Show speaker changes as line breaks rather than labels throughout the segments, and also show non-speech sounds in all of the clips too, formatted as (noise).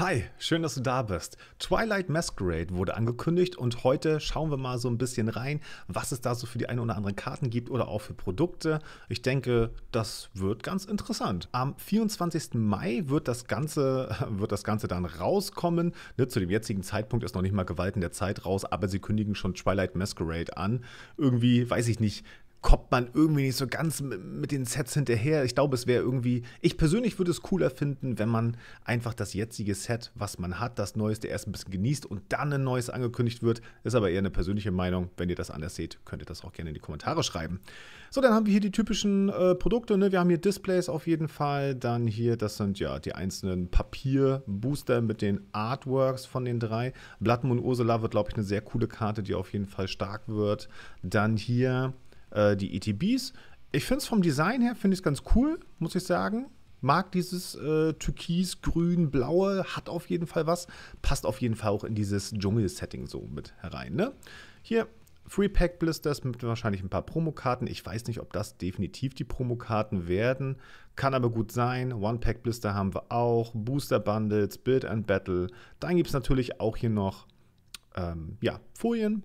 Hi, schön, dass du da bist. Twilight Masquerade wurde angekündigt und heute schauen wir mal so ein bisschen rein, was es da so für die ein oder anderen Karten gibt oder auch für Produkte. Ich denke, das wird ganz interessant. Am 24. Mai wird das Ganze, (laughs) wird das Ganze dann rauskommen. Ne, zu dem jetzigen Zeitpunkt ist noch nicht mal Gewalten der Zeit raus, aber sie kündigen schon Twilight Masquerade an. Irgendwie, weiß ich nicht, kommt man irgendwie nicht so ganz mit den Sets hinterher. Ich glaube, es wäre irgendwie, ich persönlich würde es cooler finden, wenn man einfach das jetzige Set, was man hat, das neueste erst ein bisschen genießt und dann ein neues angekündigt wird. Ist aber eher eine persönliche Meinung. Wenn ihr das anders seht, könnt ihr das auch gerne in die Kommentare schreiben. So, dann haben wir hier die typischen äh, Produkte. Ne? Wir haben hier Displays auf jeden Fall. Dann hier, das sind ja die einzelnen Papierbooster mit den Artworks von den drei. Blood Moon Ursula wird, glaube ich, eine sehr coole Karte, die auf jeden Fall stark wird. Dann hier äh, die ETBs. Ich finde es vom Design her, finde ich es ganz cool, muss ich sagen. Mag dieses äh, Türkis, Grün, Blaue, hat auf jeden Fall was. Passt auf jeden Fall auch in dieses Dschungel-Setting so mit herein. Ne? Hier Free Pack Blisters mit wahrscheinlich ein paar Promokarten. Ich weiß nicht, ob das definitiv die Promokarten werden. Kann aber gut sein. One Pack Blister haben wir auch. Booster Bundles, Build and Battle. Dann gibt es natürlich auch hier noch ähm, ja, Folien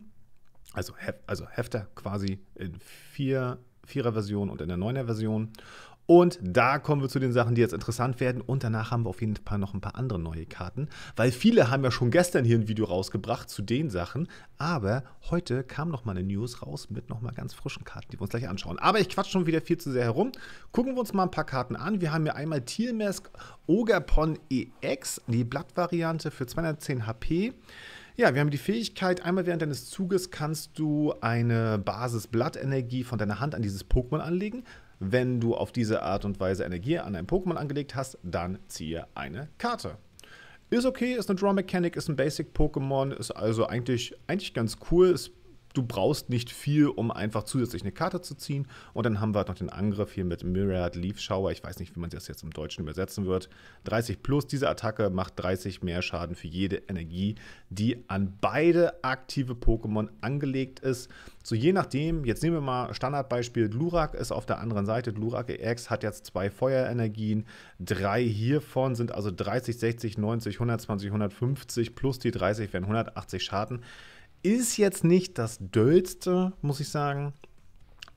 also, Hef also Hefter quasi in vier, vierer Version und in der neuner Version. Und da kommen wir zu den Sachen, die jetzt interessant werden. Und danach haben wir auf jeden Fall noch ein paar andere neue Karten, weil viele haben ja schon gestern hier ein Video rausgebracht zu den Sachen. Aber heute kam noch mal eine News raus mit noch mal ganz frischen Karten, die wir uns gleich anschauen. Aber ich quatsch schon wieder viel zu sehr herum. Gucken wir uns mal ein paar Karten an. Wir haben hier einmal Tiermask Ogerpon EX, die Blattvariante für 210 HP. Ja, wir haben die Fähigkeit, einmal während deines Zuges kannst du eine Basis Blattenergie von deiner Hand an dieses Pokémon anlegen. Wenn du auf diese Art und Weise Energie an ein Pokémon angelegt hast, dann ziehe eine Karte. Ist okay, ist eine Draw Mechanic, ist ein Basic Pokémon, ist also eigentlich, eigentlich ganz cool, ist du brauchst nicht viel, um einfach zusätzlich eine Karte zu ziehen. Und dann haben wir halt noch den Angriff hier mit Myriad Leaf Shower. Ich weiß nicht, wie man das jetzt im Deutschen übersetzen wird. 30 plus, diese Attacke macht 30 mehr Schaden für jede Energie, die an beide aktive Pokémon angelegt ist. So je nachdem, jetzt nehmen wir mal Standardbeispiel, Glurak ist auf der anderen Seite. Glurak EX hat jetzt zwei Feuerenergien, drei hiervon sind also 30, 60, 90, 120, 150 plus die 30 wären 180 Schaden. Ist jetzt nicht das Döllste, muss ich sagen.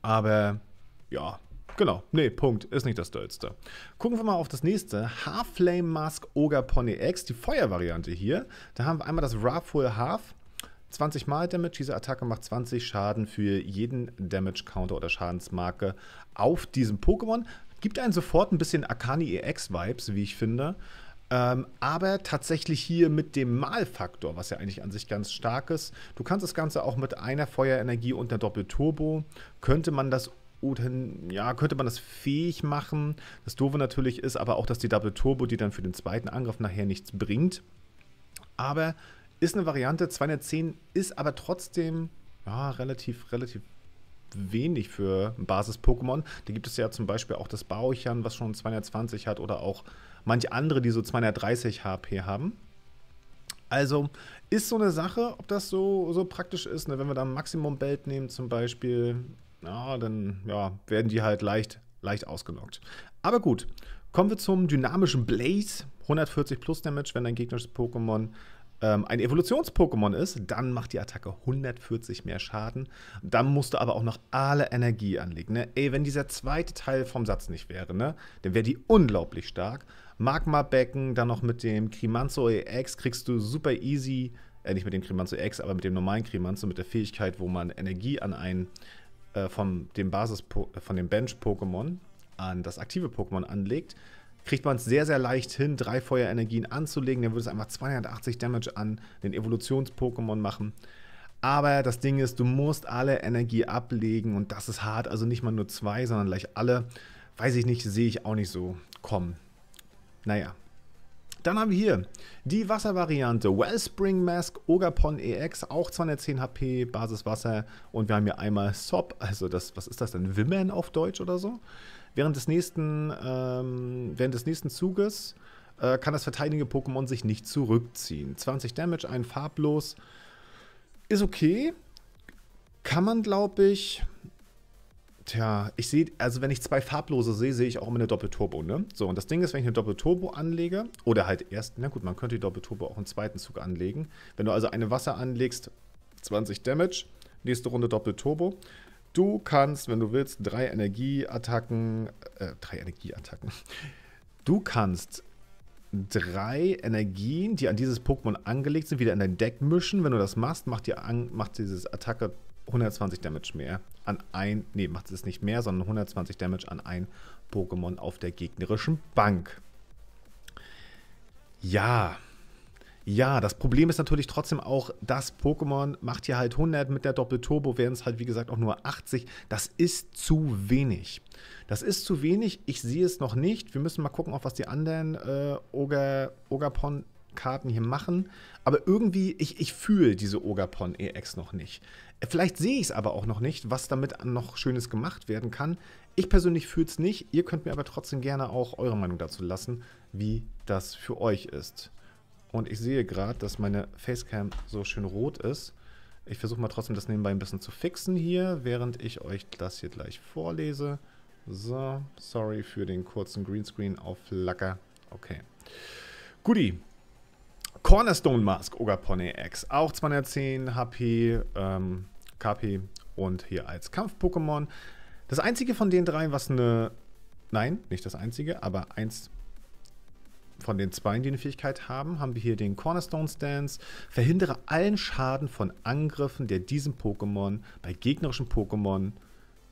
Aber ja, genau. Nee, Punkt. Ist nicht das Döllste. Gucken wir mal auf das nächste. Half-Flame Mask Ogre Pony X, die Feuervariante hier. Da haben wir einmal das Wrathful Half. 20 Mal Damage. Diese Attacke macht 20 Schaden für jeden Damage-Counter oder Schadensmarke auf diesem Pokémon. Gibt einen sofort ein bisschen Akani EX-Vibes, wie ich finde. Ähm, aber tatsächlich hier mit dem Malfaktor, was ja eigentlich an sich ganz stark ist, du kannst das Ganze auch mit einer Feuerenergie und einer Doppelturbo, könnte man das ja, könnte man das fähig machen. Das Doofe natürlich ist aber auch, dass die Double Turbo, die dann für den zweiten Angriff nachher nichts bringt. Aber ist eine Variante, 210 ist aber trotzdem ja, relativ, relativ wenig für Basis-Pokémon. Da gibt es ja zum Beispiel auch das Bauchern, was schon 220 hat, oder auch manche andere, die so 230 HP haben. Also ist so eine Sache, ob das so, so praktisch ist. Ne? Wenn wir da ein Maximum-Belt nehmen zum Beispiel, ja, dann ja, werden die halt leicht, leicht ausgenockt. Aber gut, kommen wir zum dynamischen Blaze. 140 plus Damage, wenn ein gegnerisches Pokémon ähm, ein Evolutions-Pokémon ist, dann macht die Attacke 140 mehr Schaden. Dann musst du aber auch noch alle Energie anlegen. Ne? Ey, wenn dieser zweite Teil vom Satz nicht wäre, ne? dann wäre die unglaublich stark. Magma-Becken, dann noch mit dem Krimanzo EX kriegst du super easy, äh, nicht mit dem Krimanzo EX, aber mit dem normalen Krimanzo, mit der Fähigkeit, wo man Energie an einen äh, von dem Basis, äh, von dem Bench-Pokémon an das aktive Pokémon anlegt, kriegt man es sehr, sehr leicht hin, drei Feuerenergien anzulegen. Dann würde es einfach 280 Damage an den Evolutions-Pokémon machen. Aber das Ding ist, du musst alle Energie ablegen und das ist hart. Also nicht mal nur zwei, sondern gleich alle. Weiß ich nicht, sehe ich auch nicht so kommen. Naja. Dann haben wir hier die Wasservariante Wellspring Mask Ogapon EX, auch 210 HP, Basiswasser. Und wir haben hier einmal Sob, also das, was ist das denn? Wimmern auf Deutsch oder so? Während des nächsten, ähm, während des nächsten Zuges äh, kann das verteidigende Pokémon sich nicht zurückziehen. 20 Damage, ein farblos. Ist okay. Kann man, glaube ich. Tja, ich sehe, also wenn ich zwei farblose sehe, sehe ich auch immer eine Doppelturbo, ne? So, und das Ding ist, wenn ich eine Doppelturbo anlege, oder halt erst, na gut, man könnte die Doppelturbo auch im zweiten Zug anlegen. Wenn du also eine Wasser anlegst, 20 Damage, nächste Runde Doppelturbo, Du kannst, wenn du willst, drei Energieattacken, äh, drei Energieattacken. Du kannst drei Energien, die an dieses Pokémon angelegt sind, wieder in dein Deck mischen. Wenn du das machst, macht, dir an, macht dieses Attacke 120 Damage mehr an ein, nee, macht es nicht mehr, sondern 120 Damage an ein Pokémon auf der gegnerischen Bank. Ja, ja, das Problem ist natürlich trotzdem auch, dass Pokémon macht hier halt 100 mit der Doppelturbo, wären es halt wie gesagt auch nur 80. Das ist zu wenig. Das ist zu wenig. Ich sehe es noch nicht. Wir müssen mal gucken, auf was die anderen äh, Oger, Karten hier machen. Aber irgendwie, ich, ich fühle diese Ogapon EX noch nicht. Vielleicht sehe ich es aber auch noch nicht, was damit noch Schönes gemacht werden kann. Ich persönlich fühle es nicht. Ihr könnt mir aber trotzdem gerne auch eure Meinung dazu lassen, wie das für euch ist. Und ich sehe gerade, dass meine Facecam so schön rot ist. Ich versuche mal trotzdem das nebenbei ein bisschen zu fixen hier, während ich euch das hier gleich vorlese. So, sorry für den kurzen Greenscreen auf Lacker. Okay. Guti. Cornerstone Mask Ogapone X. Auch 210 HP, ähm, KP und hier als Kampf-Pokémon. Das einzige von den drei, was eine... Nein, nicht das einzige, aber eins von den Zweien, die eine Fähigkeit haben, haben wir hier den Cornerstone Stance. Verhindere allen Schaden von Angriffen, der diesem Pokémon bei gegnerischen Pokémon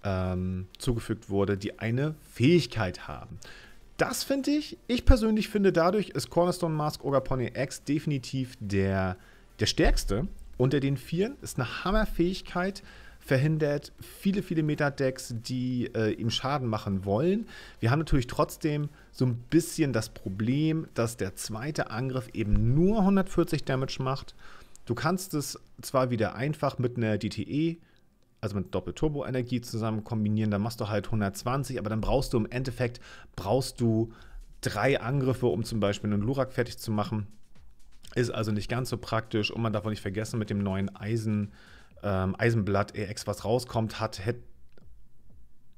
ähm, zugefügt wurde, die eine Fähigkeit haben. Das finde ich, ich persönlich finde, dadurch ist Cornerstone Mask Ogre Pony X definitiv der, der stärkste unter den Vieren. Ist eine Hammerfähigkeit. fähigkeit verhindert, viele, viele Meta-Decks, die äh, ihm Schaden machen wollen. Wir haben natürlich trotzdem so ein bisschen das Problem, dass der zweite Angriff eben nur 140 Damage macht. Du kannst es zwar wieder einfach mit einer DTE, also mit Doppel-Turbo-Energie zusammen kombinieren, dann machst du halt 120, aber dann brauchst du im Endeffekt, brauchst du drei Angriffe, um zum Beispiel einen Lurak fertig zu machen. Ist also nicht ganz so praktisch und man darf auch nicht vergessen, mit dem neuen Eisen ähm, Eisenblatt EX was rauskommt, hat, hätte.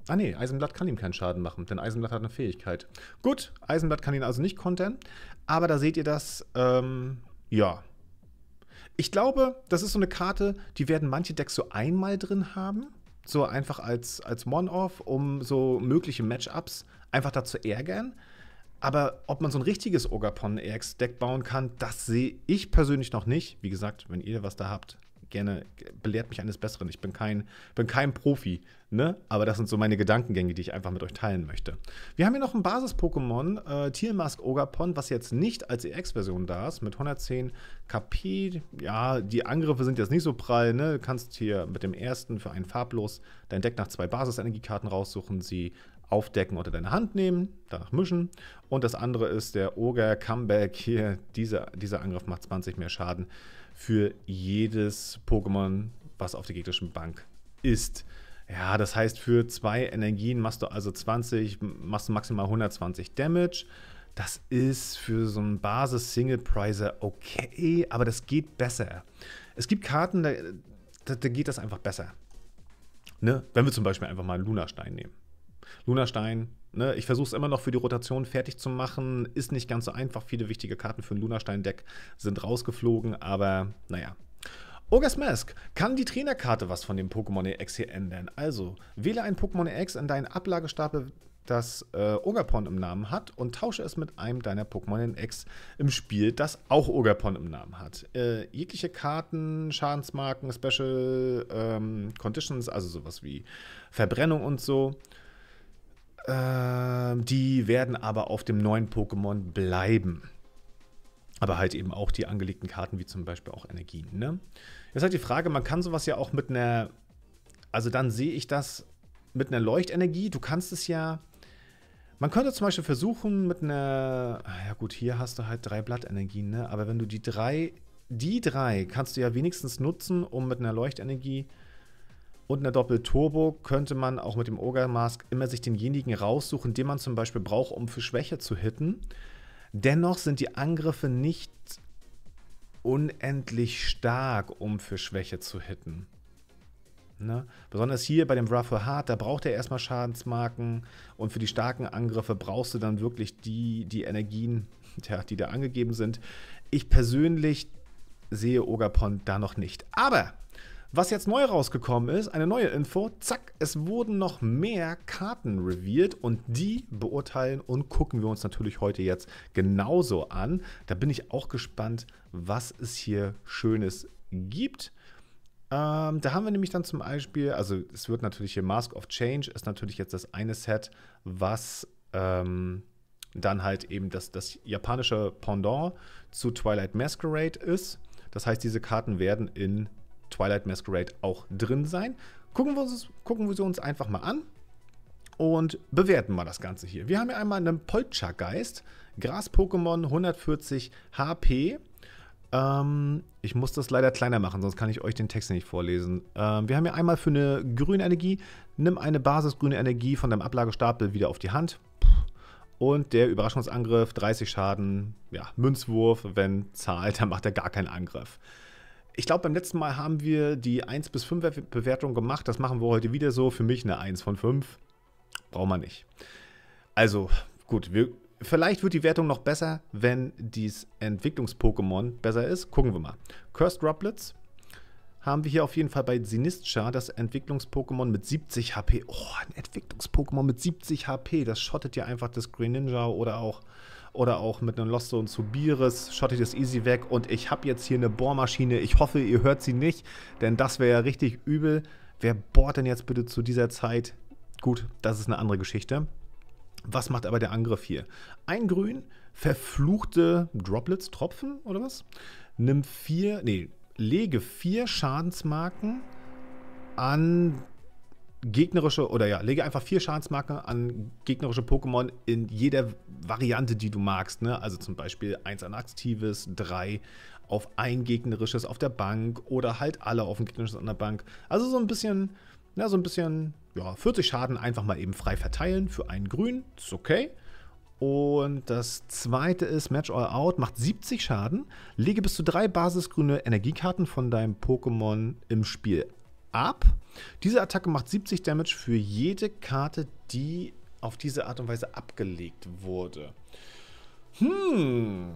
Ah nee, Eisenblatt kann ihm keinen Schaden machen, denn Eisenblatt hat eine Fähigkeit. Gut, Eisenblatt kann ihn also nicht kontern, aber da seht ihr das, ähm, ja. Ich glaube, das ist so eine Karte, die werden manche Decks so einmal drin haben, so einfach als, als One-Off, um so mögliche Matchups einfach dazu ärgern. Aber ob man so ein richtiges Ogapon EX-Deck bauen kann, das sehe ich persönlich noch nicht. Wie gesagt, wenn ihr was da habt, gerne, belehrt mich eines Besseren. Ich bin kein, bin kein Profi, ne? Aber das sind so meine Gedankengänge, die ich einfach mit euch teilen möchte. Wir haben hier noch ein Basis-Pokémon, äh, Tiermask Ogapon, was jetzt nicht als EX-Version da ist, mit 110 KP. Ja, die Angriffe sind jetzt nicht so prall, ne? Du kannst hier mit dem ersten für einen farblos dein Deck nach zwei Basisenergiekarten raussuchen, sie aufdecken oder deine Hand nehmen, danach mischen. Und das andere ist der Ogre Comeback hier. Dieser, dieser Angriff macht 20 mehr Schaden für jedes Pokémon, was auf der gegnerischen Bank ist. Ja, das heißt, für zwei Energien machst du also 20, machst du maximal 120 Damage. Das ist für so einen Basis-Single-Prizer okay, aber das geht besser. Es gibt Karten, da, da, da geht das einfach besser. Ne? Wenn wir zum Beispiel einfach mal Lunastein nehmen. Lunastein Ne, ich versuche es immer noch für die Rotation fertig zu machen. Ist nicht ganz so einfach. Viele wichtige Karten für ein Lunastein-Deck sind rausgeflogen, aber naja. Ogres Mask. Kann die Trainerkarte was von dem Pokémon EX hier ändern? Also, wähle ein Pokémon EX in deinen Ablagestapel, das äh, Ogerpon im Namen hat und tausche es mit einem deiner Pokémon EX im Spiel, das auch Ogerpon im Namen hat. Äh, jegliche Karten, Schadensmarken, Special ähm, Conditions, also sowas wie Verbrennung und so, ähm, die werden aber auf dem neuen Pokémon bleiben. Aber halt eben auch die angelegten Karten, wie zum Beispiel auch Energien. Ne? Jetzt halt die Frage, man kann sowas ja auch mit einer, also dann sehe ich das mit einer Leuchtenergie. Du kannst es ja, man könnte zum Beispiel versuchen mit einer, ah ja gut, hier hast du halt drei Blattenergien, ne? aber wenn du die drei, die drei kannst du ja wenigstens nutzen, um mit einer Leuchtenergie und einer Doppel-Turbo könnte man auch mit dem Ogre Mask immer sich denjenigen raussuchen, den man zum Beispiel braucht, um für Schwäche zu hitten. Dennoch sind die Angriffe nicht unendlich stark, um für Schwäche zu hitten. Ne? Besonders hier bei dem Ruffle Heart, da braucht er erstmal Schadensmarken und für die starken Angriffe brauchst du dann wirklich die, die Energien, tja, (laughs) die da angegeben sind. Ich persönlich sehe Ogapon da noch nicht. Aber was jetzt neu rausgekommen ist, eine neue Info, zack, es wurden noch mehr Karten revealed und die beurteilen und gucken wir uns natürlich heute jetzt genauso an. Da bin ich auch gespannt, was es hier Schönes gibt. Ähm, da haben wir nämlich dann zum Beispiel, also es wird natürlich hier Mask of Change, ist natürlich jetzt das eine Set, was ähm, dann halt eben das, das japanische Pendant zu Twilight Masquerade ist. Das heißt, diese Karten werden in Twilight Masquerade auch drin sein. Gucken wir, uns, gucken wir uns einfach mal an und bewerten mal das Ganze hier. Wir haben hier einmal einen Poltergeist, Gras-Pokémon, 140 HP. Ähm, ich muss das leider kleiner machen, sonst kann ich euch den Text nicht vorlesen. Ähm, wir haben hier einmal für eine grüne Energie, nimm eine Basisgrüne Energie von deinem Ablagestapel wieder auf die Hand. Und der Überraschungsangriff, 30 Schaden, ja, Münzwurf, wenn zahlt, (laughs) dann macht er gar keinen Angriff ich glaube, beim letzten Mal haben wir die 1 bis 5 Bewertung gemacht. Das machen wir heute wieder so. Für mich eine 1 von 5. Braucht man nicht. Also, gut, wir, vielleicht wird die Wertung noch besser, wenn dieses Entwicklungs-Pokémon besser ist. Gucken wir mal. Cursed Droplets haben wir hier auf jeden Fall bei Sinistra das Entwicklungs-Pokémon mit 70 HP. Oh, ein Entwicklungs-Pokémon mit 70 HP. Das schottet ja einfach das Greninja oder auch oder auch mit einem Lost Zone zu Bieres, schotte ich das easy weg und ich habe jetzt hier eine Bohrmaschine. Ich hoffe, ihr hört sie nicht, denn das wäre ja richtig übel. Wer bohrt denn jetzt bitte zu dieser Zeit? Gut, das ist eine andere Geschichte. Was macht aber der Angriff hier? Ein Grün, verfluchte Droplets, Tropfen oder was? Nimm vier, nee, lege vier Schadensmarken an gegnerische oder ja, lege einfach vier Schadensmarken an gegnerische Pokémon in jeder Variante, die du magst. Ne? Also zum Beispiel eins an aktives, drei auf ein gegnerisches auf der Bank oder halt alle auf ein gegnerisches an der Bank. Also so ein bisschen, ja, so ein bisschen, ja, 40 Schaden einfach mal eben frei verteilen für einen Grün. Ist okay. Und das zweite ist Match All Out, macht 70 Schaden. Lege bis zu drei basisgrüne Energiekarten von deinem Pokémon im Spiel ab. Diese Attacke macht 70 Damage für jede Karte, die auf diese Art und Weise abgelegt wurde. Hm.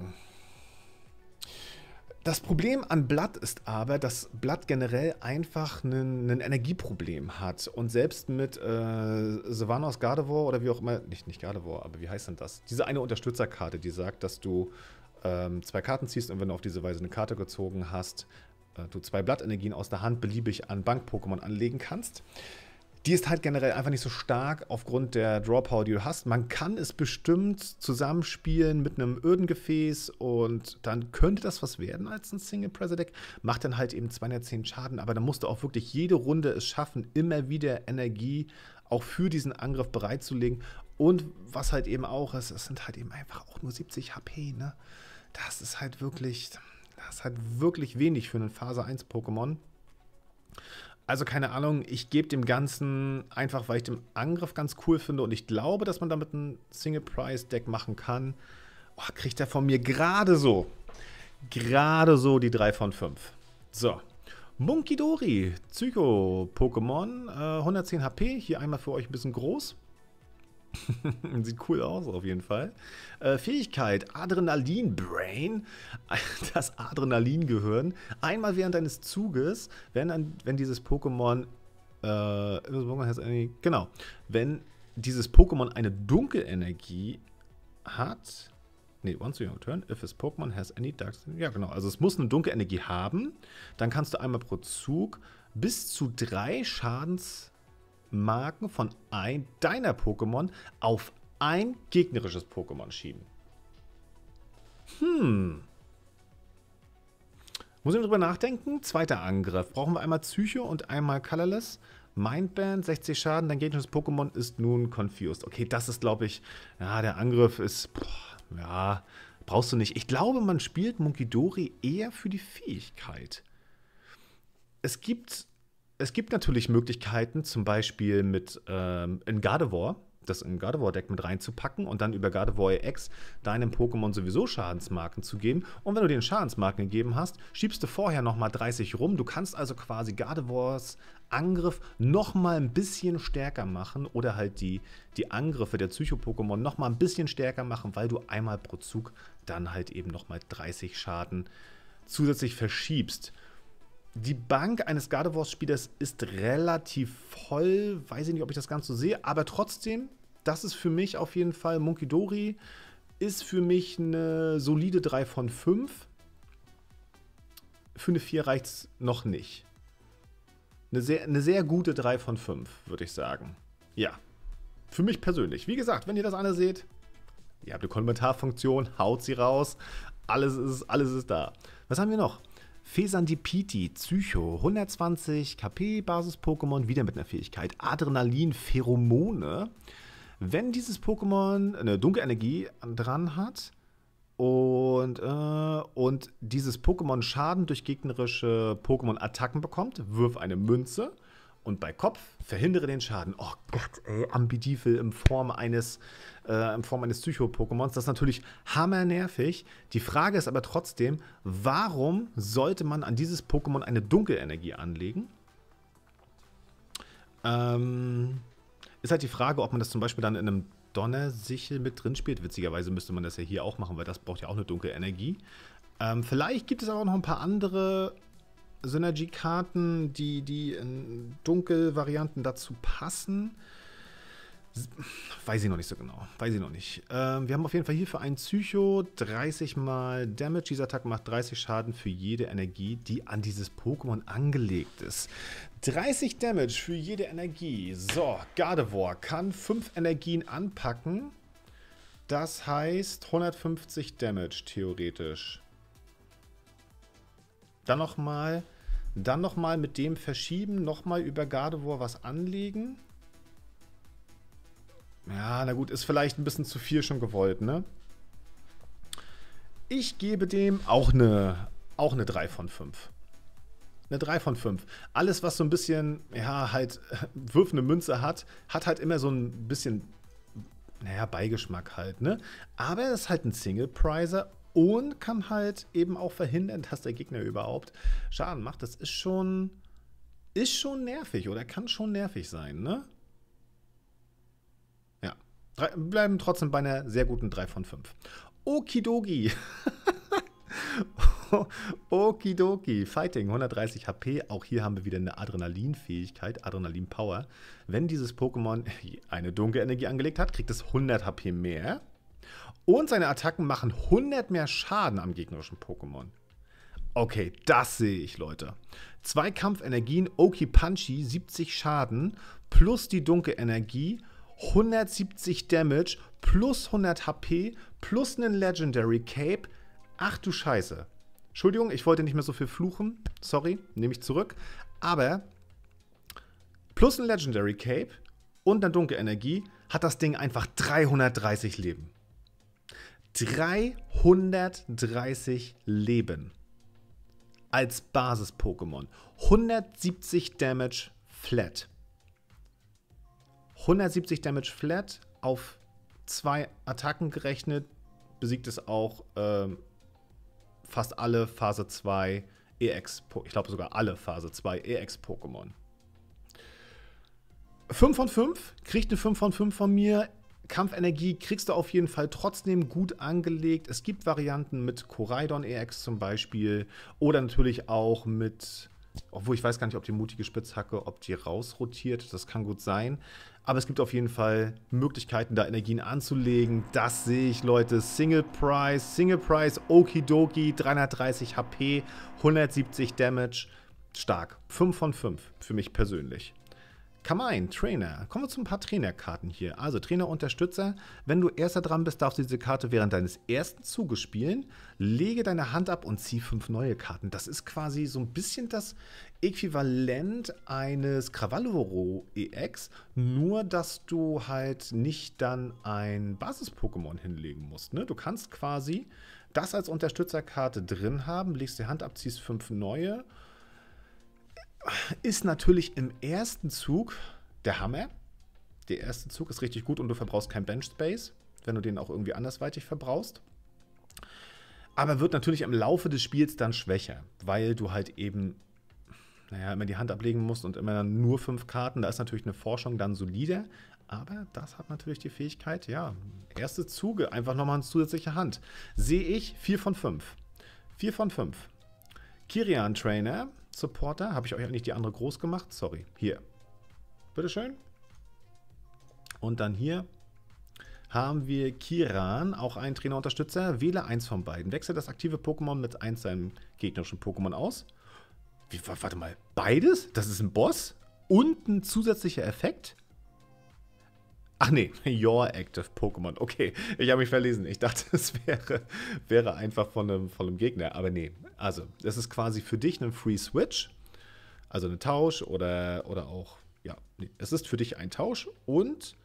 Das Problem an Blatt ist aber, dass Blatt generell einfach ein Energieproblem hat. Und selbst mit äh, Savanos Gardevoir oder wie auch immer, nicht, nicht Gardevoir, aber wie heißt denn das? Diese eine Unterstützerkarte, die sagt, dass du ähm, zwei Karten ziehst und wenn du auf diese Weise eine Karte gezogen hast, äh, du zwei Blattenergien aus der Hand beliebig an Bank-Pokémon anlegen kannst. Die ist halt generell einfach nicht so stark aufgrund der Draw-Power, die du hast. Man kann es bestimmt zusammenspielen mit einem Ödengefäß und dann könnte das was werden als ein Single-Pressure-Deck. Macht dann halt eben 210 Schaden, aber dann musst du auch wirklich jede Runde es schaffen, immer wieder Energie auch für diesen Angriff bereitzulegen. Und was halt eben auch ist, es sind halt eben einfach auch nur 70 HP, ne? Das ist halt wirklich, das ist halt wirklich wenig für einen Phase 1 Pokémon. Also keine Ahnung, ich gebe dem Ganzen einfach, weil ich den Angriff ganz cool finde und ich glaube, dass man damit ein Single-Price-Deck machen kann. Oh, kriegt er von mir gerade so, gerade so die 3 von 5. So, Monkey Dory, Psycho-Pokémon, äh, 110 HP, hier einmal für euch ein bisschen groß. (laughs) Sieht cool aus, auf jeden Fall. Äh, Fähigkeit: Adrenalin Brain. (laughs) Das adrenalin gehören. Einmal während deines Zuges, wenn, ein, wenn dieses Pokémon. Äh, genau. Wenn dieses Pokémon eine Dunkelenergie hat. Nee, once you turn, if this Pokémon has any dark... Ja, genau. Also es muss eine Dunkelenergie haben. Dann kannst du einmal pro Zug bis zu drei Schadens Marken von ein deiner Pokémon auf ein gegnerisches Pokémon schieben. Hm. Muss ich drüber nachdenken? Zweiter Angriff. Brauchen wir einmal Psycho und einmal Colorless. Mindband, 60 Schaden, dein gegnerisches Pokémon ist nun confused. Okay, das ist, glaube ich, ja, der Angriff ist, boah, ja, brauchst du nicht. Ich glaube, man spielt Monkidori eher für die Fähigkeit. Es gibt es gibt natürlich Möglichkeiten, zum Beispiel mit ähm, in Gardevoir, das im Gardevoir-Deck mit reinzupacken und dann über Gardevoir EX deinem Pokémon sowieso Schadensmarken zu geben. Und wenn du den Schadensmarken gegeben hast, schiebst du vorher nochmal 30 rum. Du kannst also quasi Gardevoirs Angriff nochmal ein bisschen stärker machen oder halt die, die Angriffe der Psycho-Pokémon nochmal ein bisschen stärker machen, weil du einmal pro Zug dann halt eben nochmal 30 Schaden zusätzlich verschiebst die Bank eines God spielers ist relativ voll. Weiß ich nicht, ob ich das Ganze so sehe, aber trotzdem, das ist für mich auf jeden Fall Monkey Dory. Ist für mich eine solide 3 von 5. Für eine 4 reicht es noch nicht. Eine sehr, eine sehr gute 3 von 5, würde ich sagen. Ja. Für mich persönlich. Wie gesagt, wenn ihr das alle seht, ihr habt eine Kommentarfunktion, haut sie raus. Alles ist, alles ist da. Was haben wir noch? Fesandipiti, Psycho, 120 KP, Basis-Pokémon, wieder mit einer Fähigkeit. Adrenalin, Pheromone. Wenn dieses Pokémon eine dunkle Energie dran hat und, äh, und dieses Pokémon Schaden durch gegnerische Pokémon-Attacken bekommt, wirf eine Münze. Und bei Kopf verhindere den Schaden. Oh Gott, ey, Ambidivel in Form eines, äh, eines Psycho-Pokémons. Das ist natürlich hammernervig. Die Frage ist aber trotzdem, warum sollte man an dieses Pokémon eine Dunkelenergie anlegen? Ähm, ist halt die Frage, ob man das zum Beispiel dann in einem Donnersichel mit drin spielt. Witzigerweise müsste man das ja hier auch machen, weil das braucht ja auch eine Dunkelenergie. Energie. Ähm, vielleicht gibt es aber auch noch ein paar andere Synergy-Karten, die, die in Dunkel-Varianten dazu passen. Weiß ich noch nicht so genau. Weiß ich noch nicht. Ähm, wir haben auf jeden Fall hier für einen Psycho 30 mal Damage. Dieser Attack macht 30 Schaden für jede Energie, die an dieses Pokémon angelegt ist. 30 Damage für jede Energie. So, Gardevoir kann 5 Energien anpacken. Das heißt 150 Damage theoretisch. Dann nochmal dann nochmal mit dem verschieben, nochmal über Gardevoir was anlegen. Ja, na gut, ist vielleicht ein bisschen zu viel schon gewollt, ne? Ich gebe dem auch eine, auch eine 3 von 5. Eine 3 von 5. Alles, was so ein bisschen, ja, halt, (laughs) wirf eine Münze hat, hat halt immer so ein bisschen, naja, Beigeschmack halt, ne? Aber es ist halt ein Single-Prizer und kann halt eben auch verhindern, dass der Gegner überhaupt Schaden macht. Das ist schon, ist schon nervig oder kann schon nervig sein, ne? Ja, drei, bleiben trotzdem bei einer sehr guten 3 von 5. Okidogi. (laughs) Okidoki, Fighting, 130 HP. Auch hier haben wir wieder eine Adrenalinfähigkeit, Adrenalin-Power. Wenn dieses Pokémon (laughs) eine dunkle Energie angelegt hat, kriegt es 100 HP mehr. Und seine Attacken machen 100 mehr Schaden am gegnerischen Pokémon. Okay, das sehe ich, Leute. Zwei Kampfenergien, Oki Punchy, 70 Schaden, plus die dunkle Energie, 170 Damage, plus 100 HP, plus einen Legendary Cape. Ach du Scheiße. Entschuldigung, ich wollte nicht mehr so viel fluchen. Sorry, nehme ich zurück. Aber plus ein Legendary Cape und eine dunkle Energie hat das Ding einfach 330 Leben. 330 Leben als Basis-Pokémon. 170 Damage flat. 170 Damage flat auf zwei Attacken gerechnet. Besiegt es auch ähm, fast alle Phase 2 EX, ich glaube sogar alle Phase 2 EX-Pokémon. 5 von 5, kriegt eine 5 von 5 von mir, Kampfenergie kriegst du auf jeden Fall trotzdem gut angelegt. Es gibt Varianten mit Koraidon EX zum Beispiel oder natürlich auch mit, obwohl ich weiß gar nicht, ob die mutige Spitzhacke, ob die rausrotiert, das kann gut sein. Aber es gibt auf jeden Fall Möglichkeiten, da Energien anzulegen. Das sehe ich, Leute. Single Price, Single Price, Okidoki, 330 HP, 170 Damage. Stark. 5 von 5 für mich persönlich. Come on, Trainer. Kommen wir zu ein paar Trainerkarten hier. Also Trainer Unterstützer, Wenn du erster dran bist, darfst du diese Karte während deines ersten Zuges spielen. Lege deine Hand ab und zieh fünf neue Karten. Das ist quasi so ein bisschen das Äquivalent eines Krawalloro EX, nur dass du halt nicht dann ein Basis-Pokémon hinlegen musst. Ne? Du kannst quasi das als Unterstützerkarte drin haben, legst die Hand ab, ziehst fünf neue ist natürlich im ersten Zug der Hammer. Der erste Zug ist richtig gut und du verbrauchst kein Bench Space, wenn du den auch irgendwie andersweitig verbrauchst. Aber wird natürlich im Laufe des Spiels dann schwächer, weil du halt eben, naja, immer die Hand ablegen musst und immer nur fünf Karten. Da ist natürlich eine Forschung dann solider, aber das hat natürlich die Fähigkeit, ja, erste Zuge, einfach nochmal eine zusätzliche Hand. Sehe ich 4 von 5. 4 von 5. Kirian Trainer, Supporter. Habe ich euch eigentlich die andere groß gemacht? Sorry. Hier. Bitteschön. Und dann hier haben wir Kiran, auch ein Trainerunterstützer. Wähle eins von beiden. Wechsle das aktive Pokémon mit eins seinem gegnerischen Pokémon aus. Wie, warte mal, beides? Das ist ein Boss und ein zusätzlicher Effekt? Ach nee, (laughs) Your Active Pokémon. Okay, ich habe mich verlesen. Ich dachte, (laughs) es wäre, wäre einfach von einem, von einem Gegner. Aber nee, also das ist quasi für dich ein Free Switch. Also ein Tausch oder, oder auch, ja, nee. es ist für dich ein Tausch. Und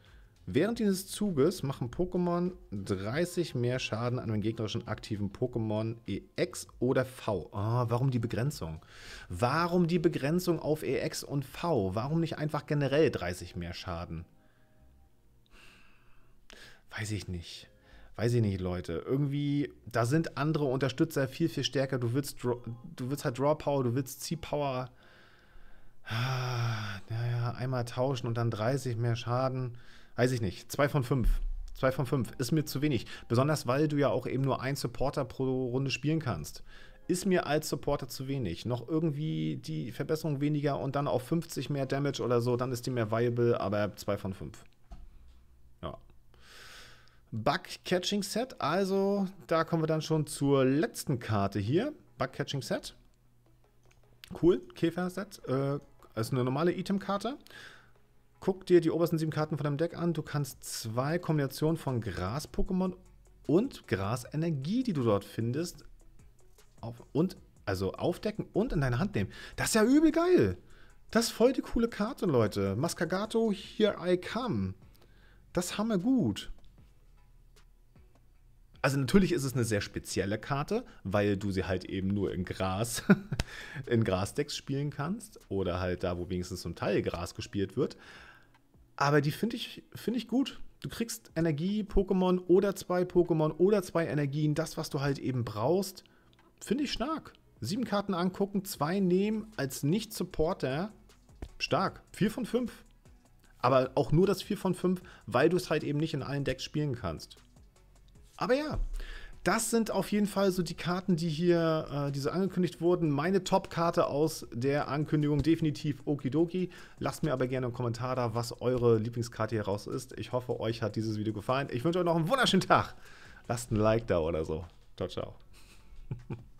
während dieses Zuges machen Pokémon 30 mehr Schaden an einem gegnerischen aktiven Pokémon EX oder V. Oh, warum die Begrenzung? Warum die Begrenzung auf EX und V? Warum nicht einfach generell 30 mehr Schaden? weiß ich nicht. Weiß ich nicht, Leute. Irgendwie, da sind andere Unterstützer viel, viel stärker. Du willst, du willst halt Draw Power, du willst Zieh Power. naja, ah, einmal tauschen und dann 30 mehr Schaden. Weiß ich nicht. 2 von 5. 2 von 5 ist mir zu wenig. Besonders weil du ja auch eben nur einen Supporter pro Runde spielen kannst. Ist mir als Supporter zu wenig. Noch irgendwie die Verbesserung weniger und dann auf 50 mehr Damage oder so, dann ist die mehr viable, aber 2 von 5. Bug-Catching-Set. Also da kommen wir dann schon zur letzten Karte hier. Bug-Catching-Set. Cool, Käfer-Set. Äh, ist eine normale Item-Karte. Guck dir die obersten sieben Karten von deinem Deck an. Du kannst zwei Kombinationen von Gras-Pokémon und Grasenergie, die du dort findest, auf, und also aufdecken und in deine Hand nehmen. Das ist ja übel geil. Das ist voll die coole Karte, Leute. Mascagato, here I come. Das haben wir gut also natürlich ist es eine sehr spezielle Karte, weil du sie halt eben nur in Gras, (laughs) in Grasdecks spielen kannst oder halt da, wo wenigstens zum Teil Gras gespielt wird. Aber die finde ich, find ich gut. Du kriegst Energie-Pokémon oder zwei Pokémon oder zwei Energien, das, was du halt eben brauchst. Finde ich stark. Sieben Karten angucken, zwei nehmen als Nicht-Supporter. Stark. Vier von fünf. Aber auch nur das 4 von 5, weil du es halt eben nicht in allen Decks spielen kannst. Aber ja, das sind auf jeden Fall so die Karten, die hier, äh, die so angekündigt wurden. Meine Top-Karte aus der Ankündigung definitiv Okidoki. Lasst mir aber gerne einen Kommentar da, was eure Lieblingskarte hier raus ist. Ich hoffe, euch hat dieses Video gefallen. Ich wünsche euch noch einen wunderschönen Tag. Lasst ein Like da oder so. Ciao, ciao. (laughs)